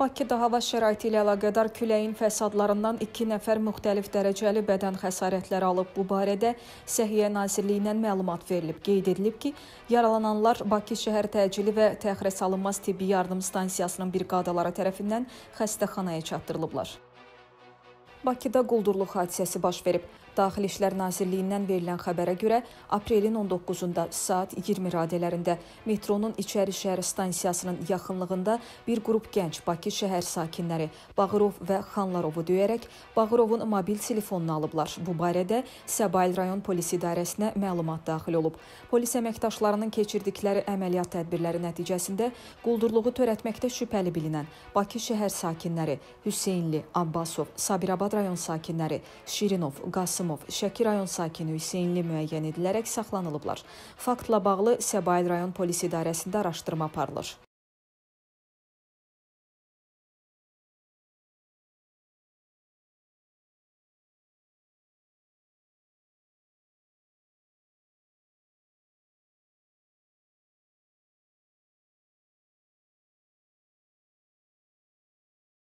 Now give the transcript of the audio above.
Bakıda hava şəraiti ilə əlaqədar küləyin fəsadlarından 2 nəfər müxtəlif dərəcəli bədən xəsarətləri alıb. Bu barədə Səhiyyə Nazirliyindən məlumat verilib. Qeyd edilib ki, yaralananlar Bakı şəhər təcili və təxirəsalınmaz tibbi yardım stansiyasının briqadaları tərəfindən xəstəxanaya çatdırılıblar. Bakıda quldurluq hadisəsi baş verib. Daxili İşlər Nazirliyindən verilən xəbərə görə aprelin 19-da saat 20 radələrində metronun İçəri şəhər stansiyasının yaxınlığında bir qrup gənc Bakı şəhər sakinləri Bağırov və Xanlarovu döyərək Bağırovun mobil telefonunu alıblar. Bu barədə Səbail rayon polis idarəsinə məlumat daxil olub. Polis əməkdaşlarının keçirdikləri əməliyyat tədbirləri nəticəsində quldurluğu törətməkdə şübhəli bilinən Bakı şəhər sakinləri Hüseynli, Abbasov, Sabirabad Ağdam rayon sakinləri Şirinov, Qasımov, Şəki rayon sakini Hüseynli müəyyən edilərək saxlanılıblar. Faktla bağlı Səbail rayon polis idarəsində araşdırma aparılır.